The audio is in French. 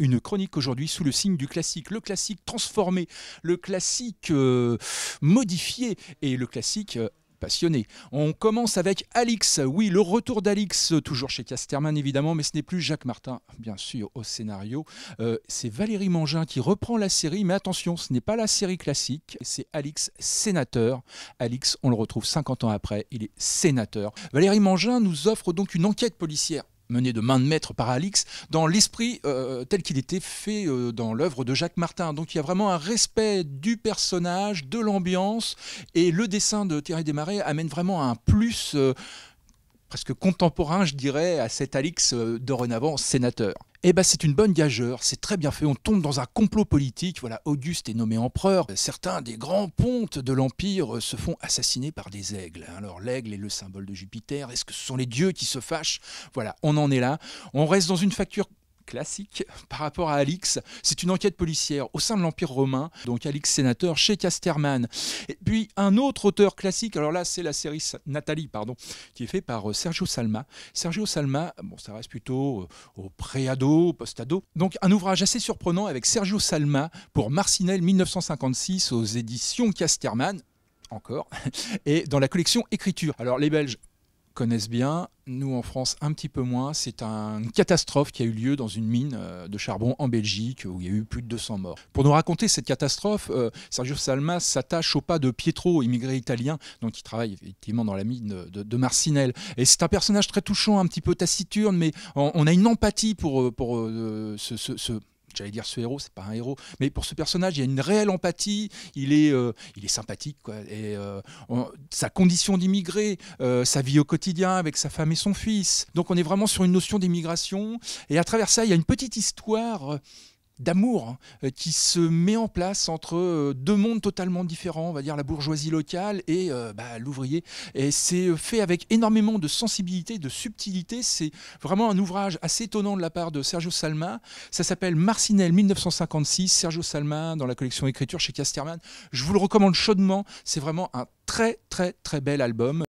une chronique aujourd'hui sous le signe du classique. Le classique transformé, le classique euh, modifié et le classique euh, passionné. On commence avec Alix. Oui, le retour d'Alix, euh, toujours chez Casterman évidemment, mais ce n'est plus Jacques Martin, bien sûr, au scénario. c'est Valérie Mangin qui reprend la série, mais attention, ce n'est pas la série classique, c'est Alix sénateur. Alix, on le retrouve 50 ans après, il est sénateur. Valérie Mangin nous offre donc une enquête policière mené de main de maître par Alix, dans l'esprit euh, tel qu'il était fait euh, dans l'œuvre de Jacques Martin. Donc il y a vraiment un respect du personnage, de l'ambiance, et le dessin de Thierry Desmarais amène vraiment un plus. Euh, presque contemporain, je dirais, à cet Alix euh, dorénavant sénateur. Eh ben, c'est une bonne gageure, c'est très bien fait. On tombe dans un complot politique. Voilà, Auguste est nommé empereur. Certains des grands pontes de l'Empire euh, se font assassiner par des aigles. Hein. Alors, l'aigle est le symbole de Jupiter. Est-ce que ce sont les dieux qui se fâchent Voilà, on en est là. On reste dans une facture classique par rapport à Alix. C'est une enquête policière au sein de l'Empire romain, donc Alix sénateur chez Casterman. Et puis un autre auteur classique, alors là c'est la série Nathalie, pardon, qui est fait par euh, Sergio Salma. Sergio Salma, bon ça reste plutôt euh, au pré-ado, post-ado. Donc un ouvrage assez surprenant avec Sergio Salma pour Marcinelle 1956 aux éditions Casterman encore, et dans la collection Écriture. Alors les Belges, connaissent bien, nous en France un petit peu moins. C'est une catastrophe qui a eu lieu dans une mine euh, de charbon en Belgique où il y a eu plus de 200 morts. Pour nous raconter cette catastrophe, euh, Sergio Salmas s'attache au pas de Pietro, immigré italien, donc qui travaille effectivement dans la mine de, Marcinelle. Et c'est un personnage très touchant, un petit peu taciturne, mais on, a une empathie pour, euh, pour ce, ce, ce j'allais dire ce héros, c'est pas un héros, mais pour ce personnage, il y a une réelle empathie, il est, euh, il est sympathique, quoi. Et, euh, sa condition d'immigré, euh, sa vie au quotidien avec sa femme et son fils. Donc on est vraiment sur une notion d'immigration, et à travers ça, il y a une petite histoire d'amour hein, euh, qui se met en place entre euh, deux mondes totalement différents, on va dire la bourgeoisie locale et euh, bah, l'ouvrier. Et c'est fait avec énormément de sensibilité, de subtilité. C'est vraiment un ouvrage assez étonnant de la part de Sergio Salma. Ça s'appelle Marcinelle 1956, Sergio Salma dans la collection écriture chez Casterman. Je vous le recommande chaudement. C'est vraiment un très très très bel album.